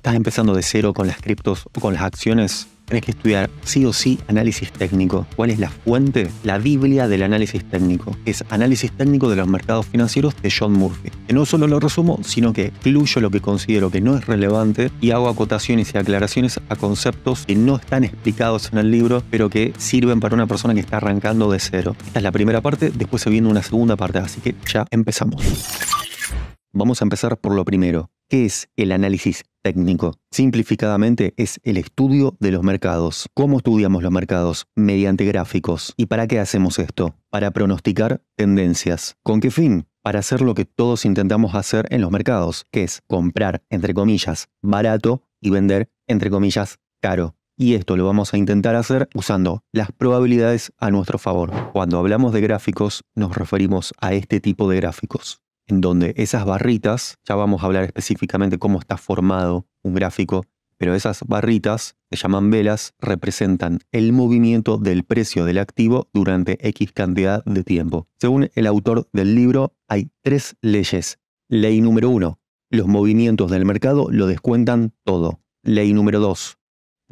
estás empezando de cero con las criptos o con las acciones, Tienes que estudiar sí o sí análisis técnico. ¿Cuál es la fuente? La Biblia del análisis técnico. Es Análisis técnico de los mercados financieros de John Murphy. Que no solo lo resumo, sino que excluyo lo que considero que no es relevante y hago acotaciones y aclaraciones a conceptos que no están explicados en el libro, pero que sirven para una persona que está arrancando de cero. Esta es la primera parte, después se viene una segunda parte, así que ya empezamos. Vamos a empezar por lo primero. ¿Qué es el análisis técnico. Simplificadamente es el estudio de los mercados. ¿Cómo estudiamos los mercados? Mediante gráficos. ¿Y para qué hacemos esto? Para pronosticar tendencias. ¿Con qué fin? Para hacer lo que todos intentamos hacer en los mercados, que es comprar, entre comillas, barato y vender, entre comillas, caro. Y esto lo vamos a intentar hacer usando las probabilidades a nuestro favor. Cuando hablamos de gráficos, nos referimos a este tipo de gráficos en donde esas barritas, ya vamos a hablar específicamente cómo está formado un gráfico, pero esas barritas, se llaman velas, representan el movimiento del precio del activo durante X cantidad de tiempo. Según el autor del libro, hay tres leyes. Ley número uno, los movimientos del mercado lo descuentan todo. Ley número dos,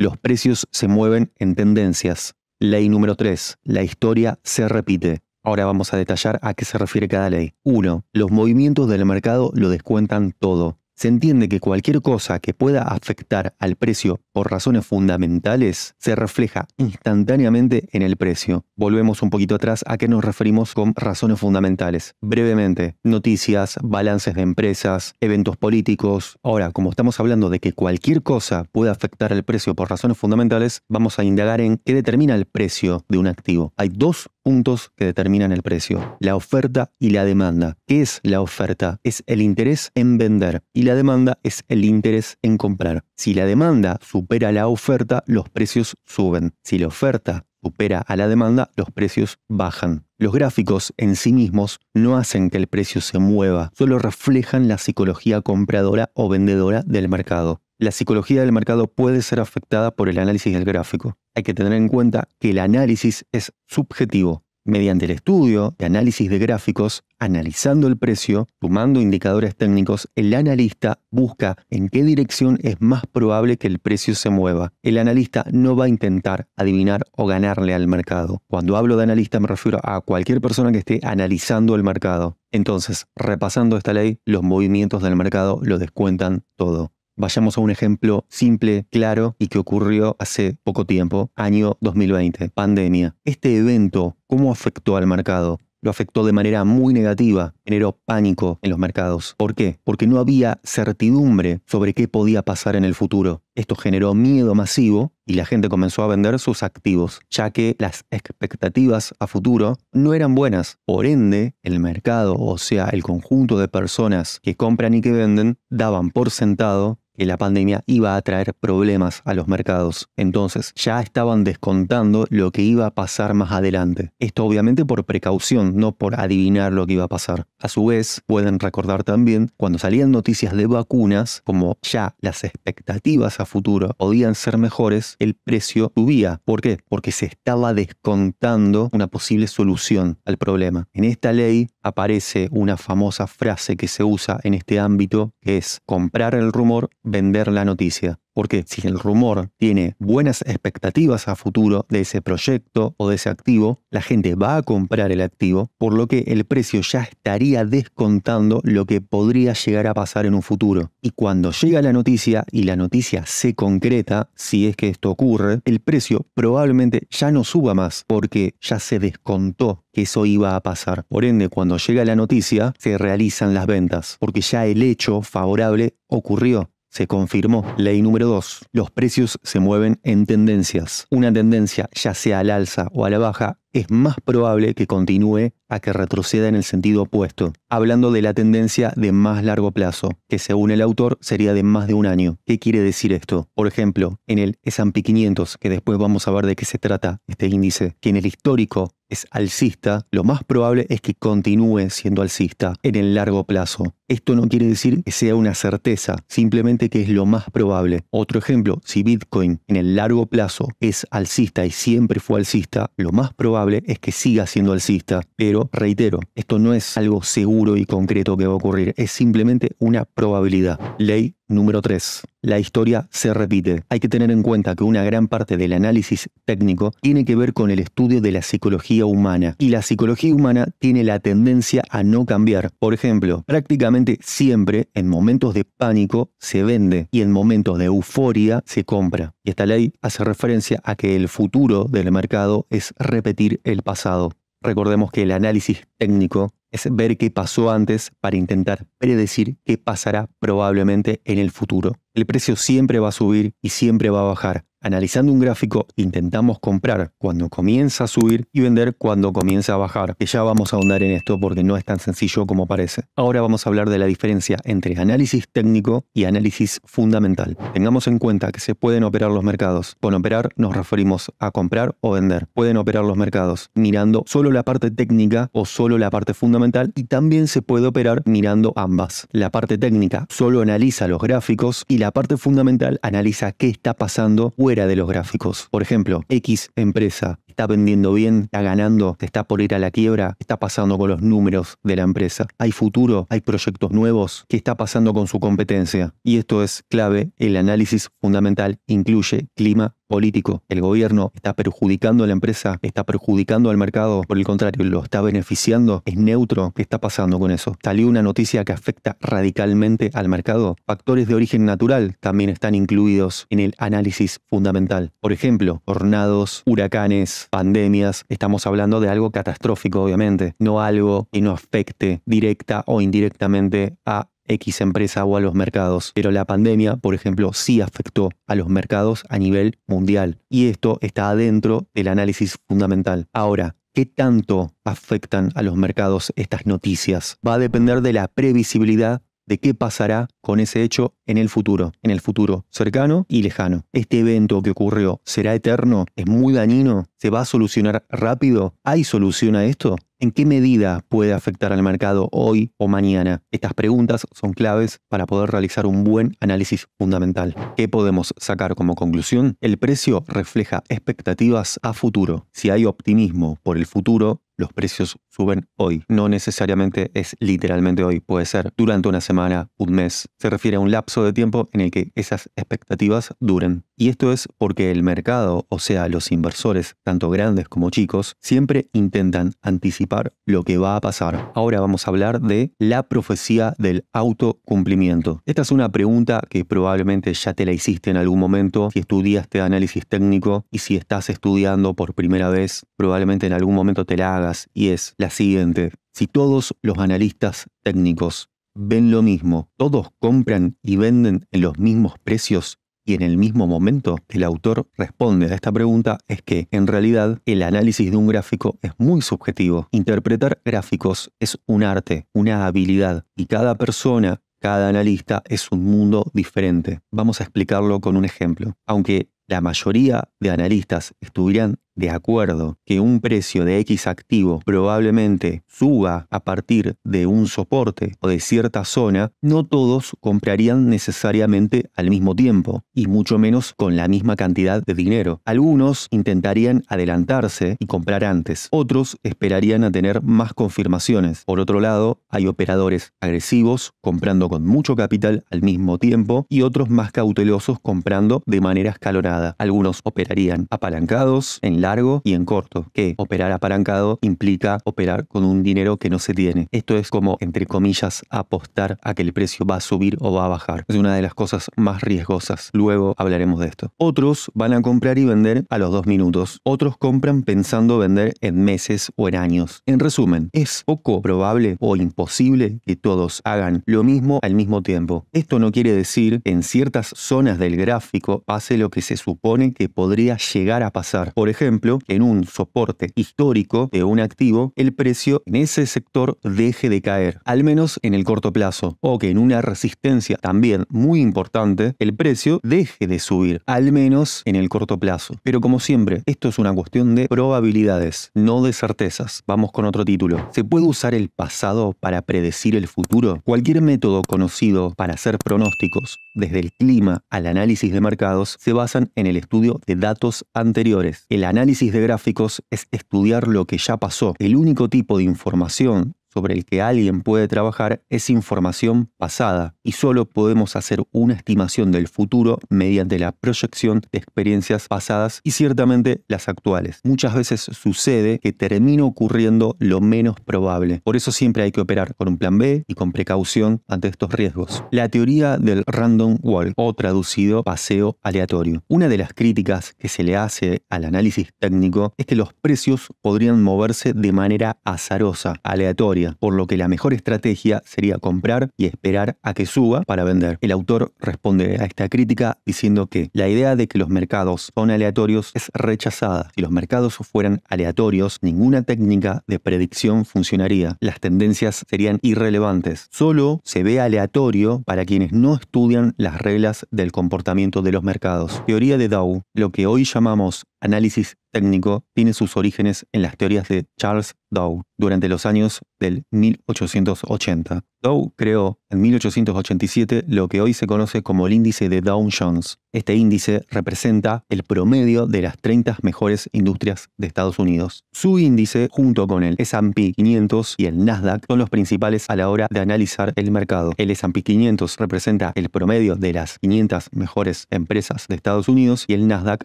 Los precios se mueven en tendencias. Ley número 3. La historia se repite. Ahora vamos a detallar a qué se refiere cada ley. 1. Los movimientos del mercado lo descuentan todo se entiende que cualquier cosa que pueda afectar al precio por razones fundamentales se refleja instantáneamente en el precio. Volvemos un poquito atrás a qué nos referimos con razones fundamentales. Brevemente, noticias, balances de empresas, eventos políticos. Ahora, como estamos hablando de que cualquier cosa puede afectar al precio por razones fundamentales, vamos a indagar en qué determina el precio de un activo. Hay dos puntos que determinan el precio, la oferta y la demanda. ¿Qué es la oferta? Es el interés en vender y la demanda es el interés en comprar. Si la demanda supera la oferta, los precios suben. Si la oferta supera a la demanda, los precios bajan. Los gráficos en sí mismos no hacen que el precio se mueva, solo reflejan la psicología compradora o vendedora del mercado. La psicología del mercado puede ser afectada por el análisis del gráfico. Hay que tener en cuenta que el análisis es subjetivo, mediante el estudio de análisis de gráficos, analizando el precio, tomando indicadores técnicos, el analista busca en qué dirección es más probable que el precio se mueva. El analista no va a intentar adivinar o ganarle al mercado. Cuando hablo de analista me refiero a cualquier persona que esté analizando el mercado. Entonces, repasando esta ley, los movimientos del mercado lo descuentan todo. Vayamos a un ejemplo simple, claro y que ocurrió hace poco tiempo, año 2020, pandemia. Este evento, ¿cómo afectó al mercado? Lo afectó de manera muy negativa, generó pánico en los mercados. ¿Por qué? Porque no había certidumbre sobre qué podía pasar en el futuro. Esto generó miedo masivo y la gente comenzó a vender sus activos, ya que las expectativas a futuro no eran buenas. Por ende, el mercado, o sea, el conjunto de personas que compran y que venden, daban por sentado que la pandemia iba a traer problemas a los mercados. Entonces, ya estaban descontando lo que iba a pasar más adelante. Esto obviamente por precaución, no por adivinar lo que iba a pasar. A su vez, pueden recordar también cuando salían noticias de vacunas, como ya las expectativas a futuro podían ser mejores, el precio subía. ¿Por qué? Porque se estaba descontando una posible solución al problema. En esta ley aparece una famosa frase que se usa en este ámbito, que es comprar el rumor vender la noticia. Porque si el rumor tiene buenas expectativas a futuro de ese proyecto o de ese activo, la gente va a comprar el activo, por lo que el precio ya estaría descontando lo que podría llegar a pasar en un futuro. Y cuando llega la noticia y la noticia se concreta, si es que esto ocurre, el precio probablemente ya no suba más porque ya se descontó que eso iba a pasar. Por ende, cuando llega la noticia, se realizan las ventas, porque ya el hecho favorable ocurrió. Se confirmó. Ley número 2. Los precios se mueven en tendencias. Una tendencia, ya sea al alza o a la baja, es más probable que continúe a que retroceda en el sentido opuesto, hablando de la tendencia de más largo plazo, que según el autor sería de más de un año. ¿Qué quiere decir esto? Por ejemplo, en el S&P 500, que después vamos a ver de qué se trata este índice, que en el histórico es alcista, lo más probable es que continúe siendo alcista en el largo plazo. Esto no quiere decir que sea una certeza, simplemente que es lo más probable. Otro ejemplo, si Bitcoin en el largo plazo es alcista y siempre fue alcista, lo más probable es que siga siendo alcista, pero reitero, esto no es algo seguro y concreto que va a ocurrir, es simplemente una probabilidad. Ley número 3 la historia se repite. Hay que tener en cuenta que una gran parte del análisis técnico tiene que ver con el estudio de la psicología humana y la psicología humana tiene la tendencia a no cambiar. Por ejemplo, prácticamente siempre en momentos de pánico se vende y en momentos de euforia se compra. Y esta ley hace referencia a que el futuro del mercado es repetir el pasado. Recordemos que el análisis técnico es ver qué pasó antes para intentar predecir qué pasará probablemente en el futuro el precio siempre va a subir y siempre va a bajar. Analizando un gráfico, intentamos comprar cuando comienza a subir y vender cuando comienza a bajar, que ya vamos a ahondar en esto porque no es tan sencillo como parece. Ahora vamos a hablar de la diferencia entre análisis técnico y análisis fundamental. Tengamos en cuenta que se pueden operar los mercados. Con operar nos referimos a comprar o vender. Pueden operar los mercados mirando solo la parte técnica o solo la parte fundamental y también se puede operar mirando ambas. La parte técnica solo analiza los gráficos y la la parte fundamental analiza qué está pasando fuera de los gráficos. Por ejemplo, X empresa está vendiendo bien, está ganando, está por ir a la quiebra, está pasando con los números de la empresa. Hay futuro, hay proyectos nuevos, qué está pasando con su competencia. Y esto es clave, el análisis fundamental incluye clima político. El gobierno está perjudicando a la empresa, está perjudicando al mercado, por el contrario, lo está beneficiando, es neutro. ¿Qué está pasando con eso? Salió una noticia que afecta radicalmente al mercado. Factores de origen natural también están incluidos en el análisis fundamental. Por ejemplo, tornados, huracanes, pandemias, estamos hablando de algo catastrófico, obviamente, no algo que no afecte directa o indirectamente a X empresa o a los mercados. Pero la pandemia, por ejemplo, sí afectó a los mercados a nivel mundial. Y esto está adentro del análisis fundamental. Ahora, ¿qué tanto afectan a los mercados estas noticias? Va a depender de la previsibilidad de qué pasará con ese hecho en el futuro, en el futuro cercano y lejano. Este evento que ocurrió será eterno, es muy dañino, se va a solucionar rápido, ¿hay solución a esto? ¿En qué medida puede afectar al mercado hoy o mañana? Estas preguntas son claves para poder realizar un buen análisis fundamental. ¿Qué podemos sacar como conclusión? El precio refleja expectativas a futuro. Si hay optimismo por el futuro, los precios suben hoy. No necesariamente es literalmente hoy, puede ser durante una semana, un mes. Se refiere a un lapso de tiempo en el que esas expectativas duren. Y esto es porque el mercado, o sea, los inversores, tanto grandes como chicos, siempre intentan anticipar lo que va a pasar. Ahora vamos a hablar de la profecía del autocumplimiento. Esta es una pregunta que probablemente ya te la hiciste en algún momento si estudiaste análisis técnico y si estás estudiando por primera vez, probablemente en algún momento te la hagas y es la siguiente. Si todos los analistas técnicos ven lo mismo, todos compran y venden en los mismos precios, y en el mismo momento que el autor responde a esta pregunta es que, en realidad, el análisis de un gráfico es muy subjetivo. Interpretar gráficos es un arte, una habilidad, y cada persona, cada analista es un mundo diferente. Vamos a explicarlo con un ejemplo. Aunque la mayoría de analistas estuvieran de acuerdo que un precio de X activo probablemente suba a partir de un soporte o de cierta zona, no todos comprarían necesariamente al mismo tiempo, y mucho menos con la misma cantidad de dinero. Algunos intentarían adelantarse y comprar antes, otros esperarían a tener más confirmaciones. Por otro lado, hay operadores agresivos comprando con mucho capital al mismo tiempo y otros más cautelosos comprando de manera escalonada. Algunos operarían apalancados en largo y en corto, que operar apalancado implica operar con un dinero que no se tiene. Esto es como, entre comillas, apostar a que el precio va a subir o va a bajar. Es una de las cosas más riesgosas. Luego hablaremos de esto. Otros van a comprar y vender a los dos minutos. Otros compran pensando vender en meses o en años. En resumen, es poco probable o imposible que todos hagan lo mismo al mismo tiempo. Esto no quiere decir que en ciertas zonas del gráfico pase lo que se supone que podría llegar a pasar. Por ejemplo, ejemplo, en un soporte histórico de un activo, el precio en ese sector deje de caer, al menos en el corto plazo, o que en una resistencia también muy importante, el precio deje de subir, al menos en el corto plazo. Pero como siempre, esto es una cuestión de probabilidades, no de certezas. Vamos con otro título. ¿Se puede usar el pasado para predecir el futuro? Cualquier método conocido para hacer pronósticos, desde el clima al análisis de mercados, se basan en el estudio de datos anteriores. El análisis análisis de gráficos es estudiar lo que ya pasó. El único tipo de información sobre el que alguien puede trabajar es información pasada y solo podemos hacer una estimación del futuro mediante la proyección de experiencias pasadas y ciertamente las actuales. Muchas veces sucede que termina ocurriendo lo menos probable. Por eso siempre hay que operar con un plan B y con precaución ante estos riesgos. La teoría del random walk o traducido paseo aleatorio. Una de las críticas que se le hace al análisis técnico es que los precios podrían moverse de manera azarosa, aleatoria por lo que la mejor estrategia sería comprar y esperar a que suba para vender. El autor responde a esta crítica diciendo que la idea de que los mercados son aleatorios es rechazada. Si los mercados fueran aleatorios, ninguna técnica de predicción funcionaría. Las tendencias serían irrelevantes. Solo se ve aleatorio para quienes no estudian las reglas del comportamiento de los mercados. Teoría de Dow, lo que hoy llamamos análisis técnico tiene sus orígenes en las teorías de Charles Dow durante los años del 1880. Dow creó en 1887 lo que hoy se conoce como el índice de Dow Jones. Este índice representa el promedio de las 30 mejores industrias de Estados Unidos. Su índice, junto con el SP 500 y el Nasdaq, son los principales a la hora de analizar el mercado. El SP 500 representa el promedio de las 500 mejores empresas de Estados Unidos y el Nasdaq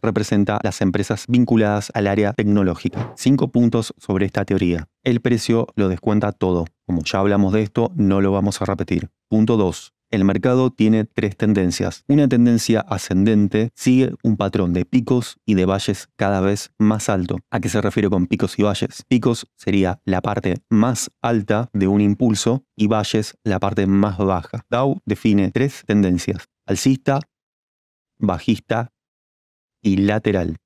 representa las empresas vinculadas al área tecnológica. Cinco puntos sobre esta teoría. El precio lo descuenta todo. Como ya hablamos de esto, no lo vamos a repetir. Punto 2. El mercado tiene tres tendencias. Una tendencia ascendente sigue un patrón de picos y de valles cada vez más alto. ¿A qué se refiere con picos y valles? Picos sería la parte más alta de un impulso y valles la parte más baja. Dow define tres tendencias. Alcista, bajista y lateral.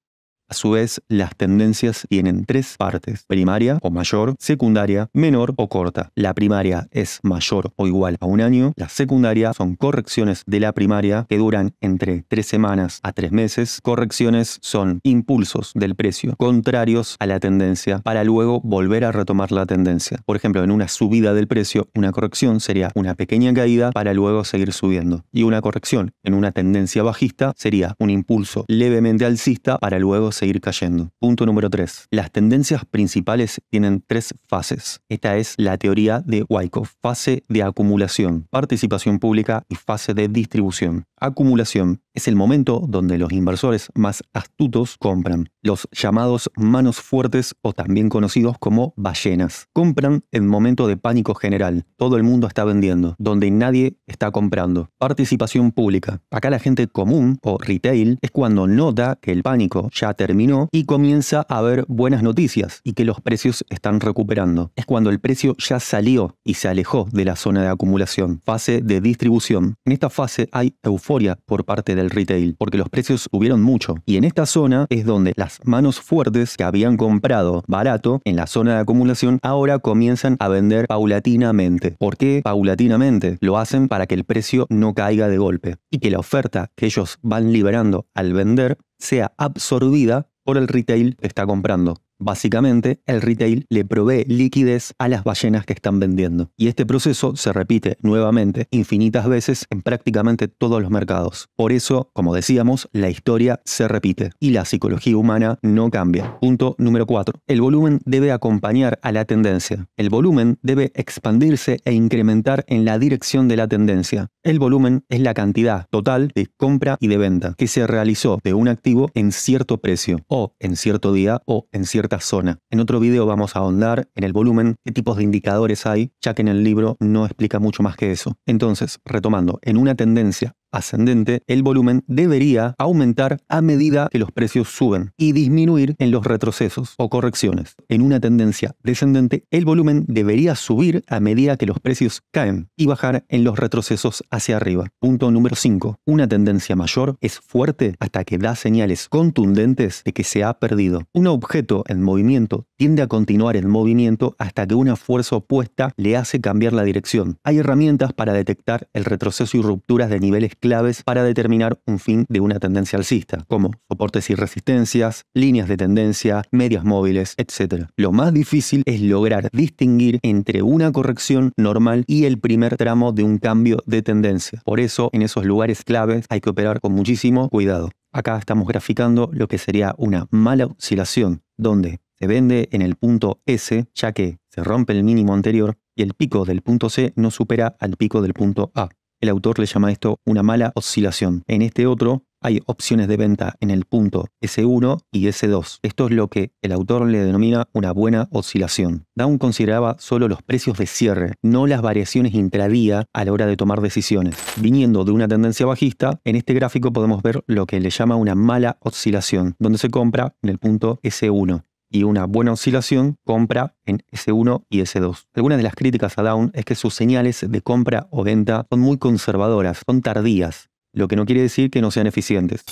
A su vez, las tendencias tienen tres partes, primaria o mayor, secundaria, menor o corta. La primaria es mayor o igual a un año, la secundaria son correcciones de la primaria que duran entre tres semanas a tres meses. Correcciones son impulsos del precio contrarios a la tendencia para luego volver a retomar la tendencia. Por ejemplo, en una subida del precio, una corrección sería una pequeña caída para luego seguir subiendo. Y una corrección en una tendencia bajista sería un impulso levemente alcista para luego seguir cayendo. Punto número 3. Las tendencias principales tienen tres fases. Esta es la teoría de Wyckoff. Fase de acumulación, participación pública y fase de distribución acumulación. Es el momento donde los inversores más astutos compran, los llamados manos fuertes o también conocidos como ballenas. Compran en momento de pánico general, todo el mundo está vendiendo, donde nadie está comprando. Participación pública. Acá la gente común o retail es cuando nota que el pánico ya terminó y comienza a haber buenas noticias y que los precios están recuperando. Es cuando el precio ya salió y se alejó de la zona de acumulación. Fase de distribución. En esta fase hay por parte del retail, porque los precios subieron mucho. Y en esta zona es donde las manos fuertes que habían comprado barato en la zona de acumulación ahora comienzan a vender paulatinamente. ¿Por qué paulatinamente? Lo hacen para que el precio no caiga de golpe y que la oferta que ellos van liberando al vender sea absorbida por el retail que está comprando. Básicamente, el retail le provee liquidez a las ballenas que están vendiendo. Y este proceso se repite nuevamente infinitas veces en prácticamente todos los mercados. Por eso, como decíamos, la historia se repite y la psicología humana no cambia. Punto número 4. El volumen debe acompañar a la tendencia. El volumen debe expandirse e incrementar en la dirección de la tendencia. El volumen es la cantidad total de compra y de venta que se realizó de un activo en cierto precio, o en cierto día, o en cierto zona. En otro video vamos a ahondar en el volumen, qué tipos de indicadores hay, ya que en el libro no explica mucho más que eso. Entonces, retomando, en una tendencia ascendente, el volumen debería aumentar a medida que los precios suben y disminuir en los retrocesos o correcciones. En una tendencia descendente, el volumen debería subir a medida que los precios caen y bajar en los retrocesos hacia arriba. Punto número 5. Una tendencia mayor es fuerte hasta que da señales contundentes de que se ha perdido. Un objeto en movimiento tiende a continuar el movimiento hasta que una fuerza opuesta le hace cambiar la dirección. Hay herramientas para detectar el retroceso y rupturas de niveles claves para determinar un fin de una tendencia alcista, como soportes y resistencias, líneas de tendencia, medias móviles, etc. Lo más difícil es lograr distinguir entre una corrección normal y el primer tramo de un cambio de tendencia. Por eso, en esos lugares claves hay que operar con muchísimo cuidado. Acá estamos graficando lo que sería una mala oscilación, donde se vende en el punto S, ya que se rompe el mínimo anterior y el pico del punto C no supera al pico del punto A. El autor le llama esto una mala oscilación. En este otro hay opciones de venta en el punto S1 y S2. Esto es lo que el autor le denomina una buena oscilación. Down consideraba solo los precios de cierre, no las variaciones intradía a la hora de tomar decisiones. Viniendo de una tendencia bajista, en este gráfico podemos ver lo que le llama una mala oscilación, donde se compra en el punto S1 y una buena oscilación, compra en S1 y S2. Algunas de las críticas a Down es que sus señales de compra o venta son muy conservadoras, son tardías, lo que no quiere decir que no sean eficientes.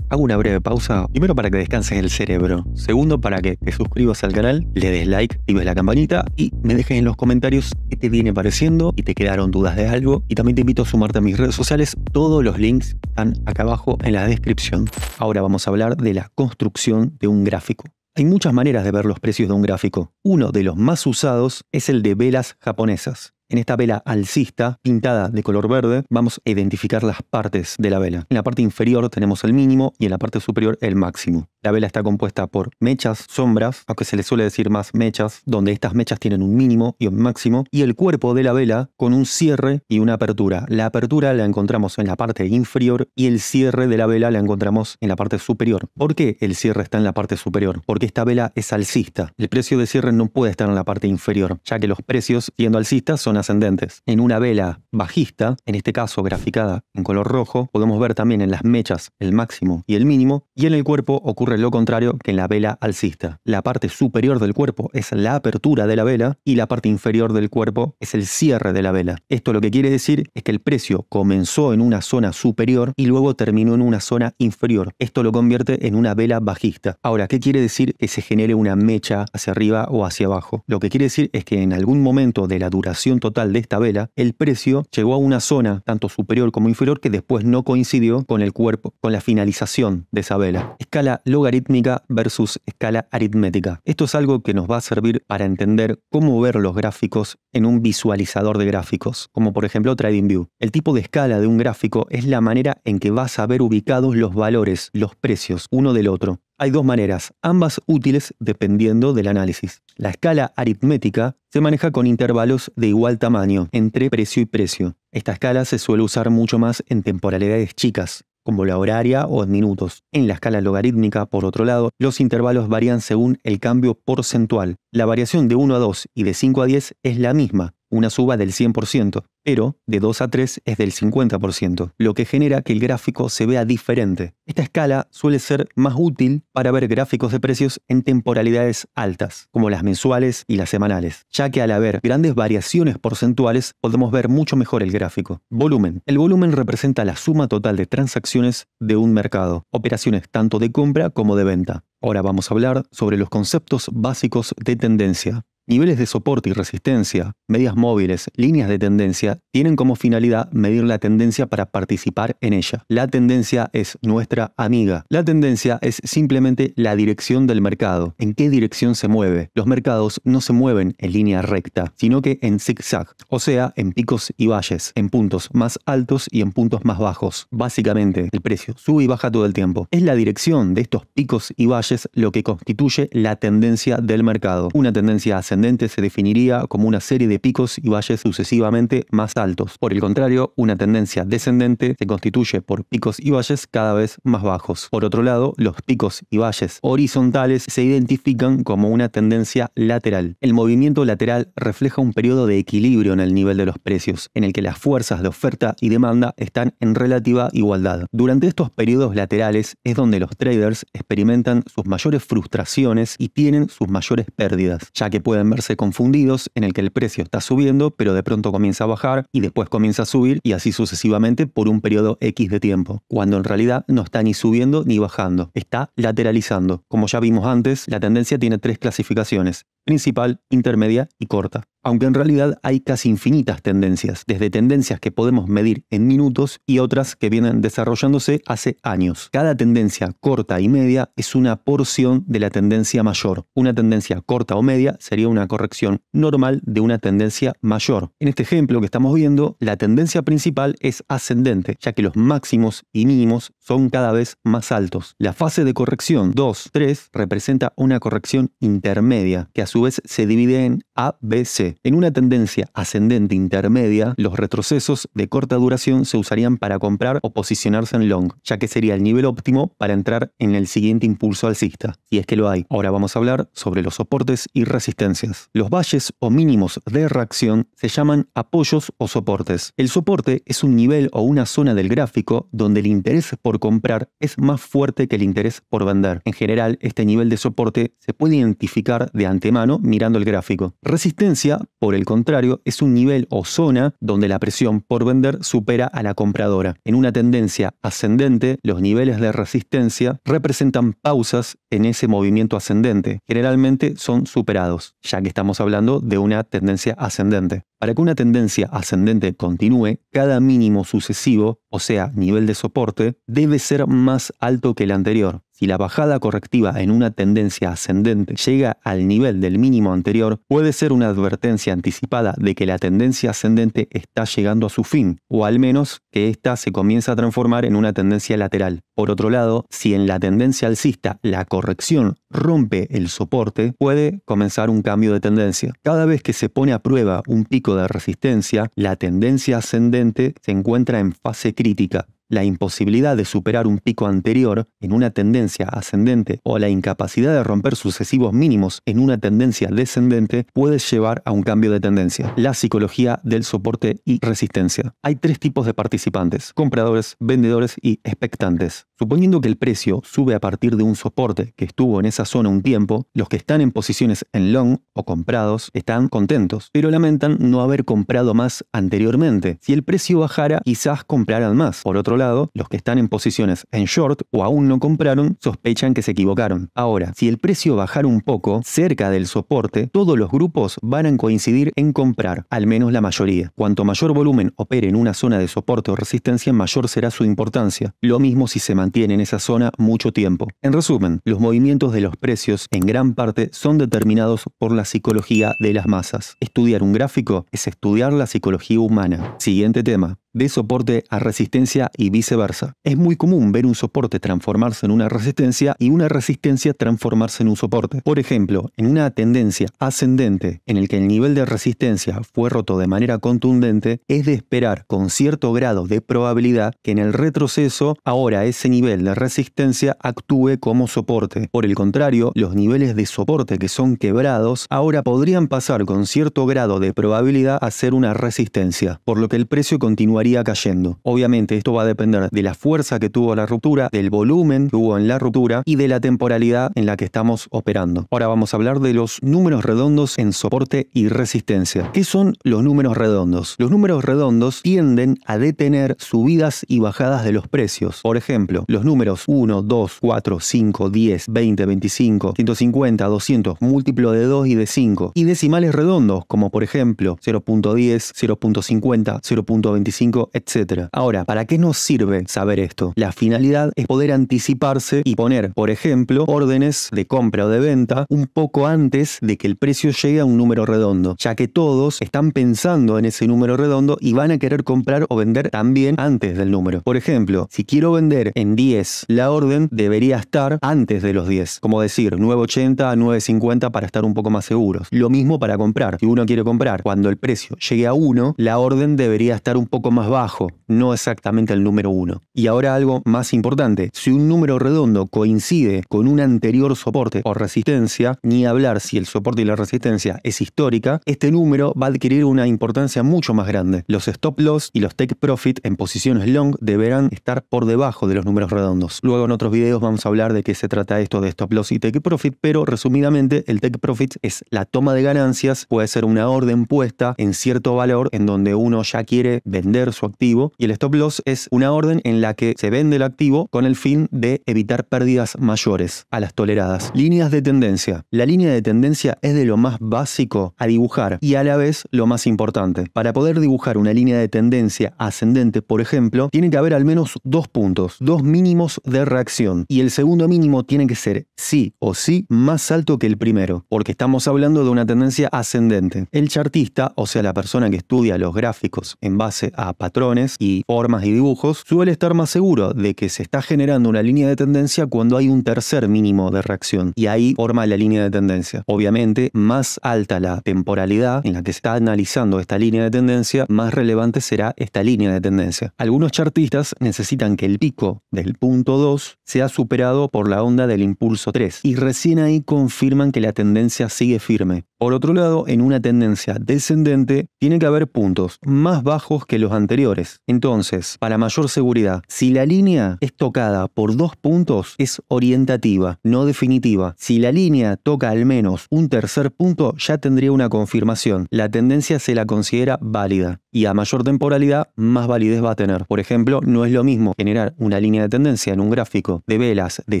Hago una breve pausa, primero para que descanses el cerebro, segundo para que te suscribas al canal, le des like, actives la campanita y me dejes en los comentarios qué te viene pareciendo y te quedaron dudas de algo. Y también te invito a sumarte a mis redes sociales, todos los links están acá abajo en la descripción. Ahora vamos a hablar de la construcción de un gráfico. Hay muchas maneras de ver los precios de un gráfico. Uno de los más usados es el de velas japonesas. En esta vela alcista, pintada de color verde, vamos a identificar las partes de la vela. En la parte inferior tenemos el mínimo y en la parte superior el máximo. La vela está compuesta por mechas, sombras, aunque se le suele decir más mechas, donde estas mechas tienen un mínimo y un máximo, y el cuerpo de la vela con un cierre y una apertura. La apertura la encontramos en la parte inferior y el cierre de la vela la encontramos en la parte superior. ¿Por qué el cierre está en la parte superior? Porque esta vela es alcista. El precio de cierre no puede estar en la parte inferior, ya que los precios, siendo alcistas, son ascendentes. En una vela bajista, en este caso graficada en color rojo, podemos ver también en las mechas el máximo y el mínimo, y en el cuerpo ocurre lo contrario que en la vela alcista. La parte superior del cuerpo es la apertura de la vela y la parte inferior del cuerpo es el cierre de la vela. Esto lo que quiere decir es que el precio comenzó en una zona superior y luego terminó en una zona inferior. Esto lo convierte en una vela bajista. Ahora, ¿qué quiere decir que se genere una mecha hacia arriba o hacia abajo? Lo que quiere decir es que en algún momento de la duración total de esta vela, el precio llegó a una zona, tanto superior como inferior, que después no coincidió con el cuerpo, con la finalización de esa vela. Escala logarítmica versus escala aritmética. Esto es algo que nos va a servir para entender cómo ver los gráficos en un visualizador de gráficos, como por ejemplo TradingView. El tipo de escala de un gráfico es la manera en que vas a ver ubicados los valores, los precios, uno del otro. Hay dos maneras, ambas útiles dependiendo del análisis. La escala aritmética se maneja con intervalos de igual tamaño entre precio y precio. Esta escala se suele usar mucho más en temporalidades chicas, como la horaria o en minutos. En la escala logarítmica, por otro lado, los intervalos varían según el cambio porcentual. La variación de 1 a 2 y de 5 a 10 es la misma, una suba del 100%, pero de 2 a 3 es del 50%, lo que genera que el gráfico se vea diferente. Esta escala suele ser más útil para ver gráficos de precios en temporalidades altas, como las mensuales y las semanales, ya que al haber grandes variaciones porcentuales podemos ver mucho mejor el gráfico. Volumen. El volumen representa la suma total de transacciones de un mercado, operaciones tanto de compra como de venta. Ahora vamos a hablar sobre los conceptos básicos de tendencia. Niveles de soporte y resistencia, medias móviles, líneas de tendencia, tienen como finalidad medir la tendencia para participar en ella. La tendencia es nuestra amiga. La tendencia es simplemente la dirección del mercado, en qué dirección se mueve. Los mercados no se mueven en línea recta, sino que en zigzag, o sea, en picos y valles, en puntos más altos y en puntos más bajos. Básicamente, el precio sube y baja todo el tiempo. Es la dirección de estos picos y valles lo que constituye la tendencia del mercado. Una tendencia hacia se definiría como una serie de picos y valles sucesivamente más altos. Por el contrario, una tendencia descendente se constituye por picos y valles cada vez más bajos. Por otro lado, los picos y valles horizontales se identifican como una tendencia lateral. El movimiento lateral refleja un periodo de equilibrio en el nivel de los precios, en el que las fuerzas de oferta y demanda están en relativa igualdad. Durante estos periodos laterales es donde los traders experimentan sus mayores frustraciones y tienen sus mayores pérdidas, ya que pueden verse confundidos en el que el precio está subiendo, pero de pronto comienza a bajar y después comienza a subir y así sucesivamente por un periodo X de tiempo, cuando en realidad no está ni subiendo ni bajando, está lateralizando. Como ya vimos antes, la tendencia tiene tres clasificaciones, principal, intermedia y corta aunque en realidad hay casi infinitas tendencias, desde tendencias que podemos medir en minutos y otras que vienen desarrollándose hace años. Cada tendencia corta y media es una porción de la tendencia mayor. Una tendencia corta o media sería una corrección normal de una tendencia mayor. En este ejemplo que estamos viendo, la tendencia principal es ascendente, ya que los máximos y mínimos son cada vez más altos. La fase de corrección 2, 3 representa una corrección intermedia, que a su vez se divide en A, B, C. En una tendencia ascendente intermedia, los retrocesos de corta duración se usarían para comprar o posicionarse en long, ya que sería el nivel óptimo para entrar en el siguiente impulso alcista, Y es que lo hay. Ahora vamos a hablar sobre los soportes y resistencias. Los valles o mínimos de reacción se llaman apoyos o soportes. El soporte es un nivel o una zona del gráfico donde el interés por comprar es más fuerte que el interés por vender. En general, este nivel de soporte se puede identificar de antemano mirando el gráfico. Resistencia, por el contrario, es un nivel o zona donde la presión por vender supera a la compradora. En una tendencia ascendente, los niveles de resistencia representan pausas en ese movimiento ascendente. Generalmente son superados, ya que estamos hablando de una tendencia ascendente. Para que una tendencia ascendente continúe, cada mínimo sucesivo, o sea, nivel de soporte, debe ser más alto que el anterior. Si la bajada correctiva en una tendencia ascendente llega al nivel del mínimo anterior, puede ser una advertencia anticipada de que la tendencia ascendente está llegando a su fin, o al menos que ésta se comienza a transformar en una tendencia lateral. Por otro lado, si en la tendencia alcista la corrección rompe el soporte, puede comenzar un cambio de tendencia. Cada vez que se pone a prueba un pico de resistencia, la tendencia ascendente se encuentra en fase crítica, la imposibilidad de superar un pico anterior en una tendencia ascendente o la incapacidad de romper sucesivos mínimos en una tendencia descendente puede llevar a un cambio de tendencia. La psicología del soporte y resistencia. Hay tres tipos de participantes, compradores, vendedores y expectantes. Suponiendo que el precio sube a partir de un soporte que estuvo en esa zona un tiempo, los que están en posiciones en long o comprados están contentos, pero lamentan no haber comprado más anteriormente. Si el precio bajara, quizás compraran más. Por otro lado, los que están en posiciones en short o aún no compraron sospechan que se equivocaron. Ahora, si el precio bajar un poco, cerca del soporte, todos los grupos van a coincidir en comprar, al menos la mayoría. Cuanto mayor volumen opere en una zona de soporte o resistencia, mayor será su importancia. Lo mismo si se mantiene en esa zona mucho tiempo. En resumen, los movimientos de los precios en gran parte son determinados por la psicología de las masas. Estudiar un gráfico es estudiar la psicología humana. Siguiente tema de soporte a resistencia y viceversa. Es muy común ver un soporte transformarse en una resistencia y una resistencia transformarse en un soporte. Por ejemplo, en una tendencia ascendente en el que el nivel de resistencia fue roto de manera contundente, es de esperar con cierto grado de probabilidad que en el retroceso ahora ese nivel de resistencia actúe como soporte. Por el contrario, los niveles de soporte que son quebrados ahora podrían pasar con cierto grado de probabilidad a ser una resistencia, por lo que el precio continúa cayendo. Obviamente esto va a depender de la fuerza que tuvo la ruptura, del volumen que hubo en la ruptura y de la temporalidad en la que estamos operando. Ahora vamos a hablar de los números redondos en soporte y resistencia. ¿Qué son los números redondos? Los números redondos tienden a detener subidas y bajadas de los precios. Por ejemplo, los números 1, 2, 4, 5, 10, 20, 25, 150, 200, múltiplo de 2 y de 5. Y decimales redondos, como por ejemplo 0.10, 0.50, 0.25, etcétera. Ahora, ¿para qué nos sirve saber esto? La finalidad es poder anticiparse y poner, por ejemplo, órdenes de compra o de venta un poco antes de que el precio llegue a un número redondo, ya que todos están pensando en ese número redondo y van a querer comprar o vender también antes del número. Por ejemplo, si quiero vender en 10, la orden debería estar antes de los 10, como decir 9.80 a 9.50 para estar un poco más seguros. Lo mismo para comprar. Si uno quiere comprar cuando el precio llegue a 1, la orden debería estar un poco más bajo, no exactamente el número 1. Y ahora algo más importante, si un número redondo coincide con un anterior soporte o resistencia, ni hablar si el soporte y la resistencia es histórica, este número va a adquirir una importancia mucho más grande. Los stop loss y los take profit en posiciones long deberán estar por debajo de los números redondos. Luego en otros videos vamos a hablar de qué se trata esto de stop loss y take profit, pero resumidamente el take profit es la toma de ganancias, puede ser una orden puesta en cierto valor en donde uno ya quiere vender su activo y el stop loss es una orden en la que se vende el activo con el fin de evitar pérdidas mayores a las toleradas. Líneas de tendencia. La línea de tendencia es de lo más básico a dibujar y a la vez lo más importante. Para poder dibujar una línea de tendencia ascendente, por ejemplo, tiene que haber al menos dos puntos, dos mínimos de reacción y el segundo mínimo tiene que ser sí o sí más alto que el primero, porque estamos hablando de una tendencia ascendente. El chartista, o sea la persona que estudia los gráficos en base a patrones y formas y dibujos, suele estar más seguro de que se está generando una línea de tendencia cuando hay un tercer mínimo de reacción y ahí forma la línea de tendencia. Obviamente, más alta la temporalidad en la que se está analizando esta línea de tendencia, más relevante será esta línea de tendencia. Algunos chartistas necesitan que el pico del punto 2 sea superado por la onda del impulso 3 y recién ahí confirman que la tendencia sigue firme. Por otro lado, en una tendencia descendente, tiene que haber puntos más bajos que los anteriores anteriores. Entonces, para mayor seguridad, si la línea es tocada por dos puntos, es orientativa, no definitiva. Si la línea toca al menos un tercer punto, ya tendría una confirmación. La tendencia se la considera válida y a mayor temporalidad más validez va a tener. Por ejemplo, no es lo mismo generar una línea de tendencia en un gráfico de velas de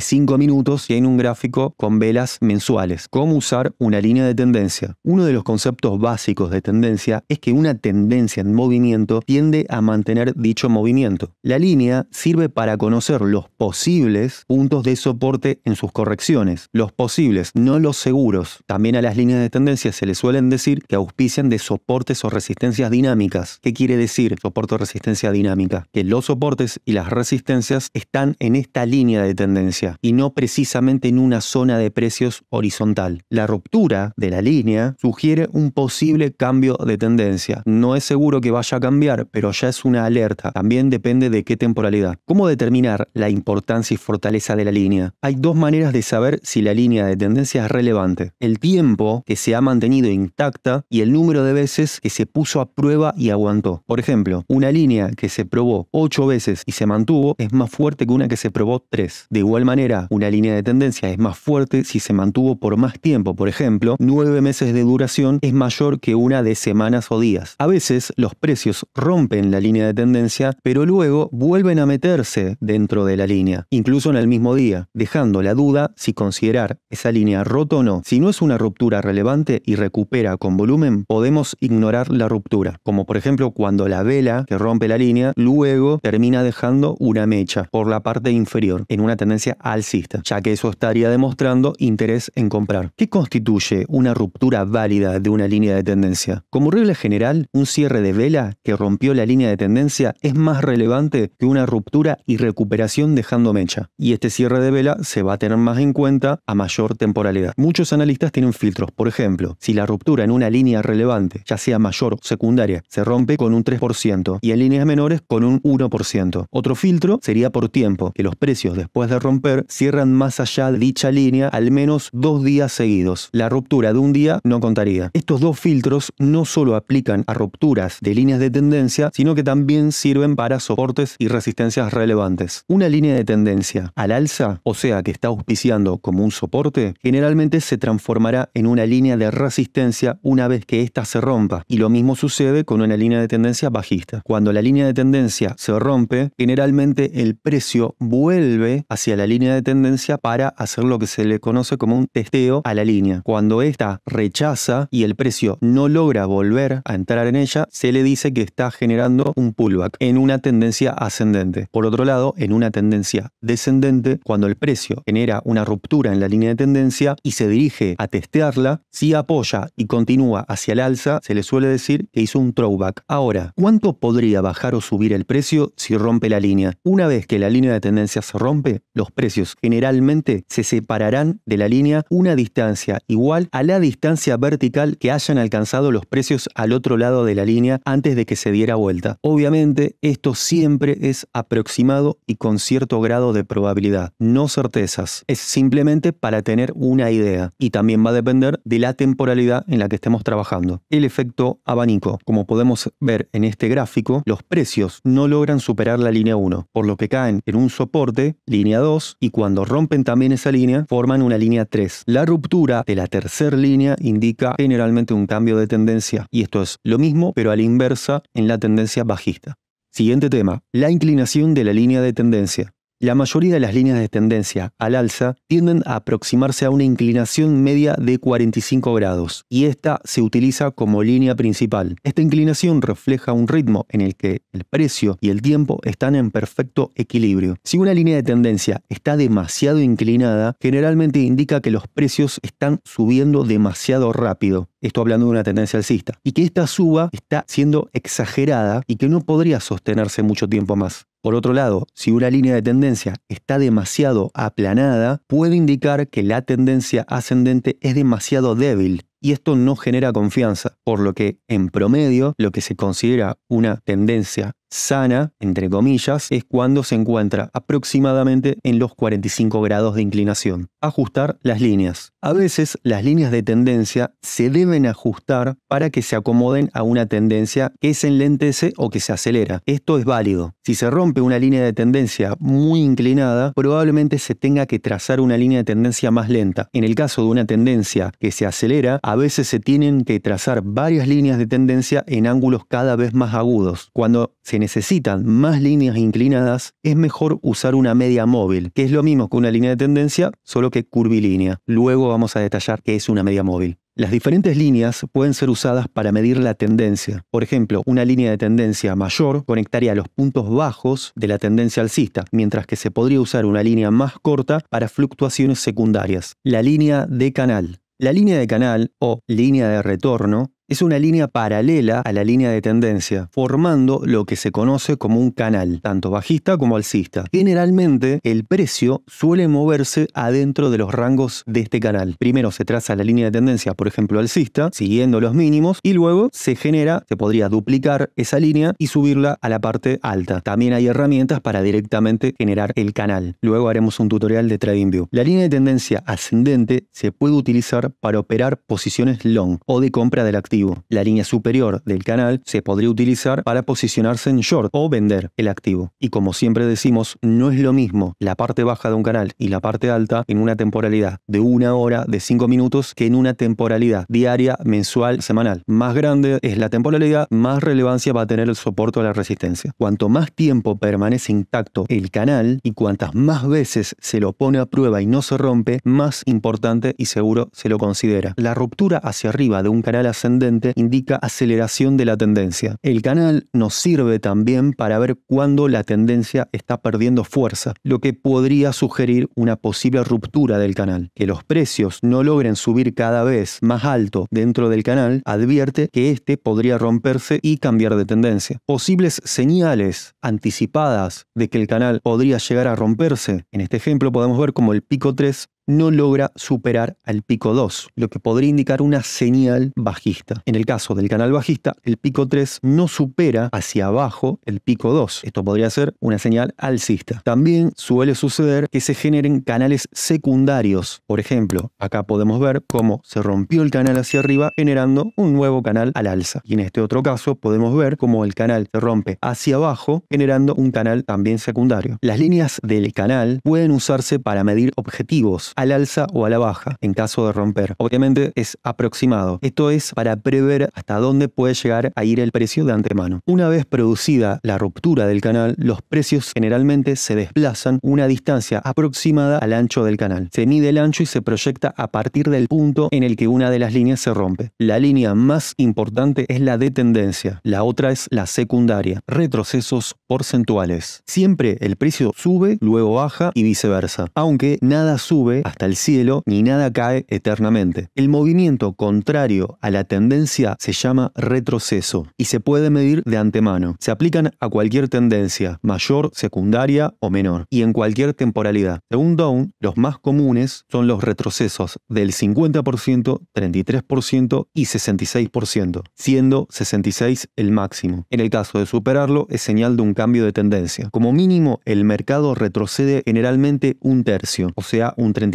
5 minutos que en un gráfico con velas mensuales. ¿Cómo usar una línea de tendencia? Uno de los conceptos básicos de tendencia es que una tendencia en movimiento tiende a mantener dicho movimiento. La línea sirve para conocer los posibles puntos de soporte en sus correcciones. Los posibles, no los seguros. También a las líneas de tendencia se le suelen decir que auspician de soportes o resistencias dinámicas ¿Qué quiere decir soporte-resistencia dinámica? Que los soportes y las resistencias están en esta línea de tendencia y no precisamente en una zona de precios horizontal. La ruptura de la línea sugiere un posible cambio de tendencia. No es seguro que vaya a cambiar, pero ya es una alerta. También depende de qué temporalidad. ¿Cómo determinar la importancia y fortaleza de la línea? Hay dos maneras de saber si la línea de tendencia es relevante. El tiempo que se ha mantenido intacta y el número de veces que se puso a prueba y a aguantó. Por ejemplo, una línea que se probó 8 veces y se mantuvo es más fuerte que una que se probó 3. De igual manera, una línea de tendencia es más fuerte si se mantuvo por más tiempo. Por ejemplo, nueve meses de duración es mayor que una de semanas o días. A veces los precios rompen la línea de tendencia, pero luego vuelven a meterse dentro de la línea, incluso en el mismo día, dejando la duda si considerar esa línea rota o no. Si no es una ruptura relevante y recupera con volumen, podemos ignorar la ruptura, como por ejemplo, cuando la vela que rompe la línea luego termina dejando una mecha por la parte inferior en una tendencia alcista, ya que eso estaría demostrando interés en comprar. ¿Qué constituye una ruptura válida de una línea de tendencia? Como regla general, un cierre de vela que rompió la línea de tendencia es más relevante que una ruptura y recuperación dejando mecha. Y este cierre de vela se va a tener más en cuenta a mayor temporalidad. Muchos analistas tienen filtros. Por ejemplo, si la ruptura en una línea relevante, ya sea mayor o secundaria, se rompe rompe con un 3% y en líneas menores con un 1%. Otro filtro sería por tiempo, que los precios después de romper cierran más allá de dicha línea al menos dos días seguidos. La ruptura de un día no contaría. Estos dos filtros no solo aplican a rupturas de líneas de tendencia, sino que también sirven para soportes y resistencias relevantes. Una línea de tendencia al alza, o sea que está auspiciando como un soporte, generalmente se transformará en una línea de resistencia una vez que ésta se rompa, y lo mismo sucede con una línea de tendencia bajista. Cuando la línea de tendencia se rompe, generalmente el precio vuelve hacia la línea de tendencia para hacer lo que se le conoce como un testeo a la línea. Cuando esta rechaza y el precio no logra volver a entrar en ella, se le dice que está generando un pullback en una tendencia ascendente. Por otro lado, en una tendencia descendente, cuando el precio genera una ruptura en la línea de tendencia y se dirige a testearla, si apoya y continúa hacia el alza, se le suele decir que hizo un throwback Ahora, ¿cuánto podría bajar o subir el precio si rompe la línea? Una vez que la línea de tendencia se rompe, los precios generalmente se separarán de la línea una distancia igual a la distancia vertical que hayan alcanzado los precios al otro lado de la línea antes de que se diera vuelta. Obviamente, esto siempre es aproximado y con cierto grado de probabilidad, no certezas. Es simplemente para tener una idea y también va a depender de la temporalidad en la que estemos trabajando. El efecto abanico, como podemos ver en este gráfico, los precios no logran superar la línea 1, por lo que caen en un soporte, línea 2, y cuando rompen también esa línea, forman una línea 3. La ruptura de la tercera línea indica generalmente un cambio de tendencia, y esto es lo mismo, pero a la inversa en la tendencia bajista. Siguiente tema, la inclinación de la línea de tendencia. La mayoría de las líneas de tendencia al alza tienden a aproximarse a una inclinación media de 45 grados y esta se utiliza como línea principal. Esta inclinación refleja un ritmo en el que el precio y el tiempo están en perfecto equilibrio. Si una línea de tendencia está demasiado inclinada, generalmente indica que los precios están subiendo demasiado rápido. Esto hablando de una tendencia alcista. Y que esta suba está siendo exagerada y que no podría sostenerse mucho tiempo más. Por otro lado, si una línea de tendencia está demasiado aplanada, puede indicar que la tendencia ascendente es demasiado débil y esto no genera confianza, por lo que en promedio lo que se considera una tendencia sana, entre comillas, es cuando se encuentra aproximadamente en los 45 grados de inclinación. Ajustar las líneas. A veces las líneas de tendencia se deben ajustar para que se acomoden a una tendencia que se enlentece o que se acelera. Esto es válido. Si se rompe una línea de tendencia muy inclinada, probablemente se tenga que trazar una línea de tendencia más lenta. En el caso de una tendencia que se acelera, a veces se tienen que trazar varias líneas de tendencia en ángulos cada vez más agudos. Cuando se necesitan más líneas inclinadas, es mejor usar una media móvil, que es lo mismo que una línea de tendencia, solo que curvilínea. Luego vamos a detallar qué es una media móvil. Las diferentes líneas pueden ser usadas para medir la tendencia. Por ejemplo, una línea de tendencia mayor conectaría los puntos bajos de la tendencia alcista, mientras que se podría usar una línea más corta para fluctuaciones secundarias. La línea de canal la línea de canal o línea de retorno es una línea paralela a la línea de tendencia, formando lo que se conoce como un canal, tanto bajista como alcista. Generalmente, el precio suele moverse adentro de los rangos de este canal. Primero se traza la línea de tendencia, por ejemplo, alcista, siguiendo los mínimos, y luego se genera, se podría duplicar esa línea y subirla a la parte alta. También hay herramientas para directamente generar el canal. Luego haremos un tutorial de TradingView. La línea de tendencia ascendente se puede utilizar para operar posiciones long o de compra de la actividad. La línea superior del canal se podría utilizar para posicionarse en short o vender el activo. Y como siempre decimos, no es lo mismo la parte baja de un canal y la parte alta en una temporalidad de una hora, de cinco minutos, que en una temporalidad diaria, mensual, semanal. Más grande es la temporalidad, más relevancia va a tener el soporte o la resistencia. Cuanto más tiempo permanece intacto el canal y cuantas más veces se lo pone a prueba y no se rompe, más importante y seguro se lo considera. La ruptura hacia arriba de un canal ascendente indica aceleración de la tendencia. El canal nos sirve también para ver cuándo la tendencia está perdiendo fuerza, lo que podría sugerir una posible ruptura del canal. Que los precios no logren subir cada vez más alto dentro del canal advierte que este podría romperse y cambiar de tendencia. Posibles señales anticipadas de que el canal podría llegar a romperse. En este ejemplo podemos ver como el pico 3 no logra superar al pico 2, lo que podría indicar una señal bajista. En el caso del canal bajista, el pico 3 no supera hacia abajo el pico 2. Esto podría ser una señal alcista. También suele suceder que se generen canales secundarios. Por ejemplo, acá podemos ver cómo se rompió el canal hacia arriba generando un nuevo canal al alza. Y en este otro caso podemos ver cómo el canal se rompe hacia abajo generando un canal también secundario. Las líneas del canal pueden usarse para medir objetivos al alza o a la baja en caso de romper. Obviamente es aproximado. Esto es para prever hasta dónde puede llegar a ir el precio de antemano. Una vez producida la ruptura del canal, los precios generalmente se desplazan una distancia aproximada al ancho del canal. Se mide el ancho y se proyecta a partir del punto en el que una de las líneas se rompe. La línea más importante es la de tendencia, la otra es la secundaria, retrocesos porcentuales. Siempre el precio sube, luego baja y viceversa. Aunque nada sube hasta el cielo ni nada cae eternamente. El movimiento contrario a la tendencia se llama retroceso y se puede medir de antemano. Se aplican a cualquier tendencia, mayor, secundaria o menor, y en cualquier temporalidad. Según Down, los más comunes son los retrocesos del 50%, 33% y 66%, siendo 66 el máximo. En el caso de superarlo es señal de un cambio de tendencia. Como mínimo, el mercado retrocede generalmente un tercio, o sea, un 30%.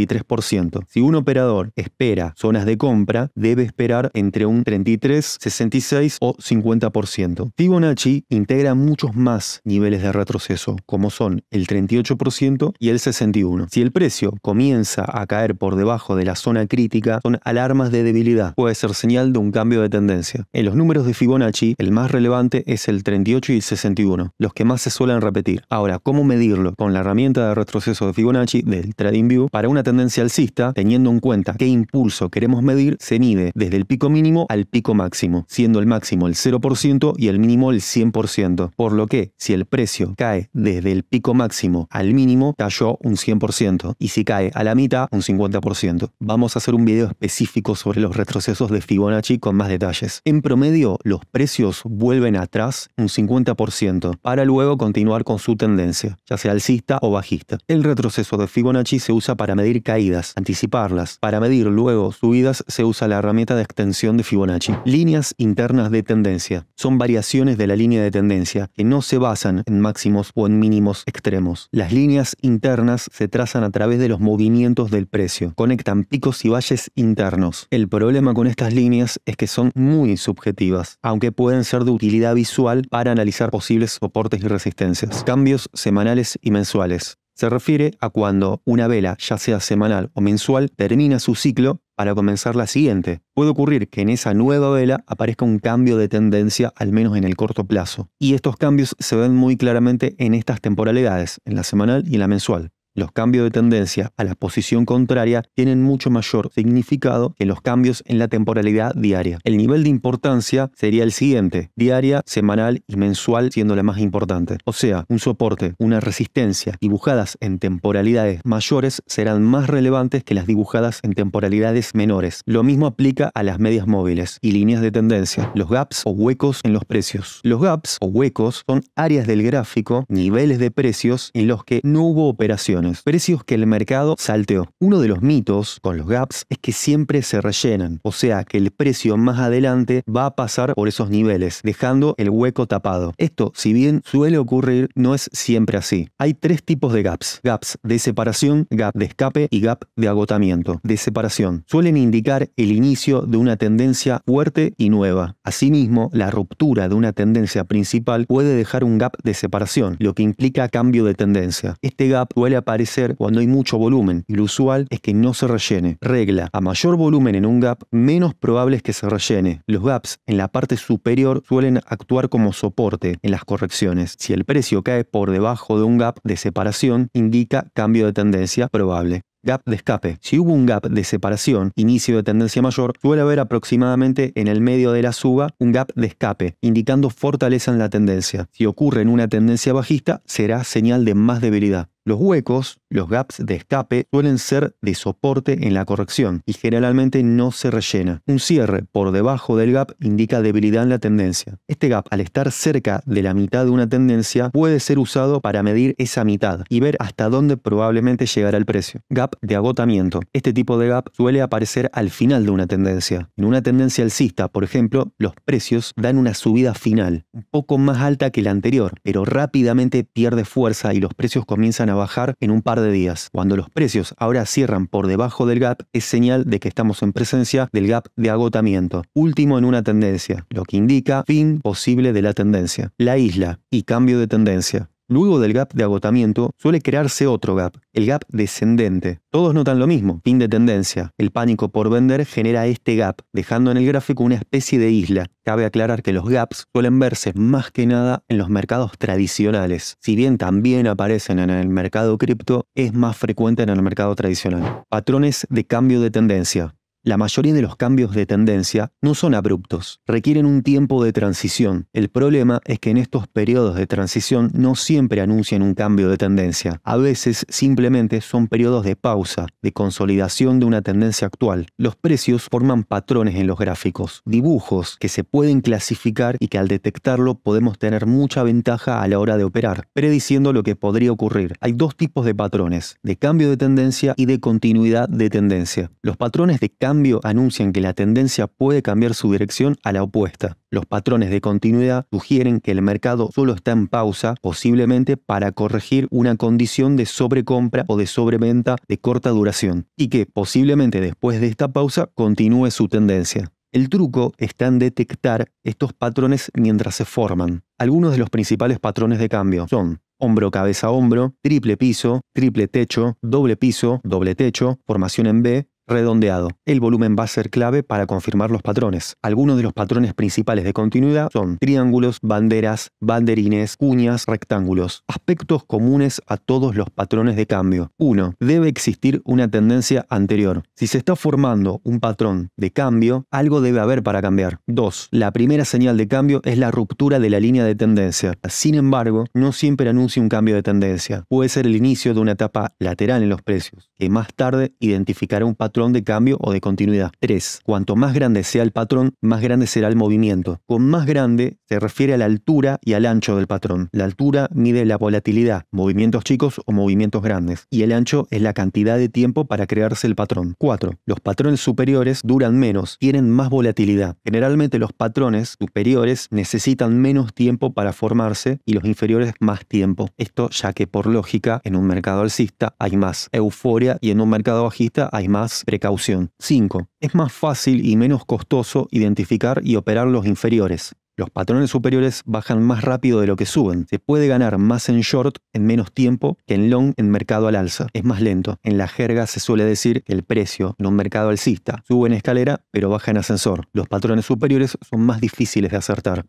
Si un operador espera zonas de compra, debe esperar entre un 33, 66 o 50%. Fibonacci integra muchos más niveles de retroceso, como son el 38% y el 61%. Si el precio comienza a caer por debajo de la zona crítica, son alarmas de debilidad. Puede ser señal de un cambio de tendencia. En los números de Fibonacci, el más relevante es el 38 y el 61, los que más se suelen repetir. Ahora, ¿cómo medirlo? Con la herramienta de retroceso de Fibonacci del TradingView para una tendencia alcista, teniendo en cuenta qué impulso queremos medir, se mide desde el pico mínimo al pico máximo, siendo el máximo el 0% y el mínimo el 100%, por lo que si el precio cae desde el pico máximo al mínimo, cayó un 100% y si cae a la mitad, un 50%. Vamos a hacer un video específico sobre los retrocesos de Fibonacci con más detalles. En promedio, los precios vuelven atrás un 50% para luego continuar con su tendencia, ya sea alcista o bajista. El retroceso de Fibonacci se usa para medir caídas, anticiparlas. Para medir luego subidas se usa la herramienta de extensión de Fibonacci. Líneas internas de tendencia. Son variaciones de la línea de tendencia que no se basan en máximos o en mínimos extremos. Las líneas internas se trazan a través de los movimientos del precio. Conectan picos y valles internos. El problema con estas líneas es que son muy subjetivas, aunque pueden ser de utilidad visual para analizar posibles soportes y resistencias. Cambios semanales y mensuales. Se refiere a cuando una vela, ya sea semanal o mensual, termina su ciclo para comenzar la siguiente. Puede ocurrir que en esa nueva vela aparezca un cambio de tendencia, al menos en el corto plazo. Y estos cambios se ven muy claramente en estas temporalidades, en la semanal y en la mensual. Los cambios de tendencia a la posición contraria tienen mucho mayor significado que los cambios en la temporalidad diaria. El nivel de importancia sería el siguiente, diaria, semanal y mensual siendo la más importante. O sea, un soporte, una resistencia dibujadas en temporalidades mayores serán más relevantes que las dibujadas en temporalidades menores. Lo mismo aplica a las medias móviles y líneas de tendencia, los gaps o huecos en los precios. Los gaps o huecos son áreas del gráfico, niveles de precios en los que no hubo operaciones precios que el mercado salteó. Uno de los mitos con los gaps es que siempre se rellenan, o sea que el precio más adelante va a pasar por esos niveles, dejando el hueco tapado. Esto, si bien suele ocurrir, no es siempre así. Hay tres tipos de gaps. Gaps de separación, gap de escape y gap de agotamiento. De separación. Suelen indicar el inicio de una tendencia fuerte y nueva. Asimismo, la ruptura de una tendencia principal puede dejar un gap de separación, lo que implica cambio de tendencia. Este gap suele aparecer cuando hay mucho volumen y lo usual es que no se rellene. Regla, a mayor volumen en un gap, menos probable es que se rellene. Los gaps en la parte superior suelen actuar como soporte en las correcciones. Si el precio cae por debajo de un gap de separación, indica cambio de tendencia probable. Gap de escape. Si hubo un gap de separación, inicio de tendencia mayor, suele haber aproximadamente en el medio de la suba un gap de escape, indicando fortaleza en la tendencia. Si ocurre en una tendencia bajista, será señal de más debilidad. Los huecos, los gaps de escape, suelen ser de soporte en la corrección y generalmente no se rellena. Un cierre por debajo del gap indica debilidad en la tendencia. Este gap, al estar cerca de la mitad de una tendencia, puede ser usado para medir esa mitad y ver hasta dónde probablemente llegará el precio. Gap de agotamiento. Este tipo de gap suele aparecer al final de una tendencia. En una tendencia alcista, por ejemplo, los precios dan una subida final, un poco más alta que la anterior, pero rápidamente pierde fuerza y los precios comienzan a bajar en un par de días. Cuando los precios ahora cierran por debajo del gap, es señal de que estamos en presencia del gap de agotamiento, último en una tendencia, lo que indica fin posible de la tendencia. La isla y cambio de tendencia. Luego del gap de agotamiento suele crearse otro gap, el gap descendente. Todos notan lo mismo, fin de tendencia. El pánico por vender genera este gap, dejando en el gráfico una especie de isla. Cabe aclarar que los gaps suelen verse más que nada en los mercados tradicionales. Si bien también aparecen en el mercado cripto, es más frecuente en el mercado tradicional. Patrones de cambio de tendencia. La mayoría de los cambios de tendencia no son abruptos, requieren un tiempo de transición. El problema es que en estos periodos de transición no siempre anuncian un cambio de tendencia. A veces simplemente son periodos de pausa, de consolidación de una tendencia actual. Los precios forman patrones en los gráficos, dibujos que se pueden clasificar y que al detectarlo podemos tener mucha ventaja a la hora de operar, prediciendo lo que podría ocurrir. Hay dos tipos de patrones, de cambio de tendencia y de continuidad de tendencia. Los patrones de cambio anuncian que la tendencia puede cambiar su dirección a la opuesta. Los patrones de continuidad sugieren que el mercado solo está en pausa, posiblemente para corregir una condición de sobrecompra o de sobreventa de corta duración, y que posiblemente después de esta pausa continúe su tendencia. El truco está en detectar estos patrones mientras se forman. Algunos de los principales patrones de cambio son hombro cabeza hombro, triple piso, triple techo, doble piso, doble techo, formación en B, Redondeado. El volumen va a ser clave para confirmar los patrones. Algunos de los patrones principales de continuidad son triángulos, banderas, banderines, cuñas, rectángulos. Aspectos comunes a todos los patrones de cambio. 1. Debe existir una tendencia anterior. Si se está formando un patrón de cambio, algo debe haber para cambiar. 2. La primera señal de cambio es la ruptura de la línea de tendencia. Sin embargo, no siempre anuncia un cambio de tendencia. Puede ser el inicio de una etapa lateral en los precios, que más tarde identificará un patrón de cambio o de continuidad. 3. Cuanto más grande sea el patrón, más grande será el movimiento. Con más grande se refiere a la altura y al ancho del patrón. La altura mide la volatilidad, movimientos chicos o movimientos grandes, y el ancho es la cantidad de tiempo para crearse el patrón. 4. Los patrones superiores duran menos, tienen más volatilidad. Generalmente los patrones superiores necesitan menos tiempo para formarse y los inferiores más tiempo. Esto ya que por lógica en un mercado alcista hay más euforia y en un mercado bajista hay más precaución. 5. Es más fácil y menos costoso identificar y operar los inferiores. Los patrones superiores bajan más rápido de lo que suben. Se puede ganar más en short en menos tiempo que en long en mercado al alza. Es más lento. En la jerga se suele decir que el precio en un mercado alcista sube en escalera pero baja en ascensor. Los patrones superiores son más difíciles de acertar.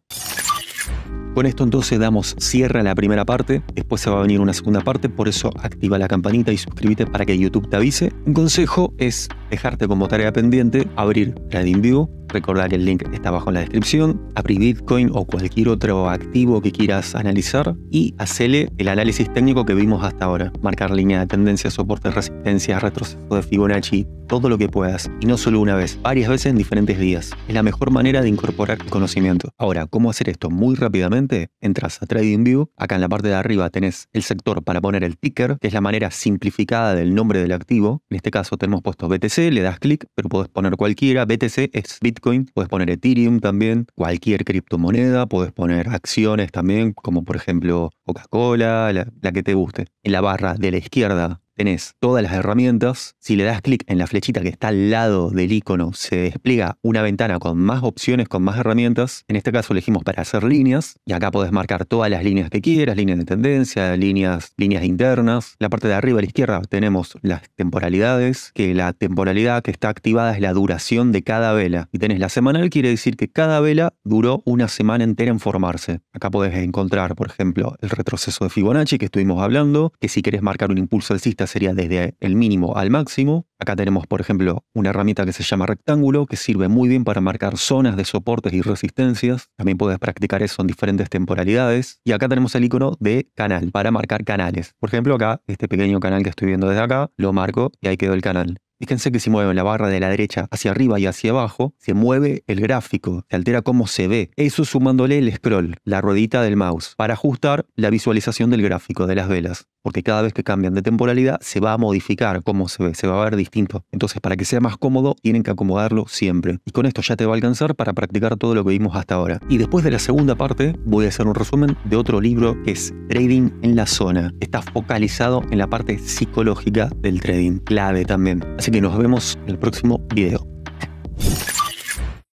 Con esto entonces damos cierre a la primera parte, después se va a venir una segunda parte, por eso activa la campanita y suscríbete para que YouTube te avise. Un consejo es dejarte como tarea pendiente abrir TradingView, recordar que el link está abajo en la descripción, abrir Bitcoin o cualquier otro activo que quieras analizar y hacerle el análisis técnico que vimos hasta ahora. Marcar línea de tendencia, soporte, resistencia, retroceso de Fibonacci, todo lo que puedas. Y no solo una vez, varias veces en diferentes días. Es la mejor manera de incorporar conocimiento. Ahora, ¿cómo hacer esto? Muy rápidamente entras a TradingView, acá en la parte de arriba tenés el sector para poner el ticker, que es la manera simplificada del nombre del activo. En este caso tenemos puesto BTC, le das clic, pero puedes poner cualquiera. BTC es Bitcoin, puedes poner Ethereum también, cualquier criptomoneda, puedes poner acciones también, como por ejemplo Coca-Cola, la que te guste. En la barra de la izquierda tenés todas las herramientas. Si le das clic en la flechita que está al lado del icono, se despliega una ventana con más opciones, con más herramientas. En este caso elegimos para hacer líneas y acá podés marcar todas las líneas que quieras, líneas de tendencia, líneas, líneas internas. La parte de arriba a la izquierda tenemos las temporalidades, que la temporalidad que está activada es la duración de cada vela. Y tenés la semanal, quiere decir que cada vela duró una semana entera en formarse. Acá podés encontrar, por ejemplo, el retroceso de Fibonacci que estuvimos hablando, que si querés marcar un impulso alcista sería desde el mínimo al máximo. Acá tenemos, por ejemplo, una herramienta que se llama rectángulo, que sirve muy bien para marcar zonas de soportes y resistencias. También puedes practicar eso en diferentes temporalidades. Y acá tenemos el icono de canal, para marcar canales. Por ejemplo, acá, este pequeño canal que estoy viendo desde acá, lo marco y ahí quedó el canal. Fíjense que si mueven la barra de la derecha hacia arriba y hacia abajo, se mueve el gráfico, se altera cómo se ve. Eso sumándole el scroll, la ruedita del mouse, para ajustar la visualización del gráfico de las velas porque cada vez que cambian de temporalidad se va a modificar cómo se ve, se va a ver distinto. Entonces, para que sea más cómodo, tienen que acomodarlo siempre. Y con esto ya te va a alcanzar para practicar todo lo que vimos hasta ahora. Y después de la segunda parte, voy a hacer un resumen de otro libro que es Trading en la Zona. Está focalizado en la parte psicológica del trading, clave también. Así que nos vemos en el próximo video.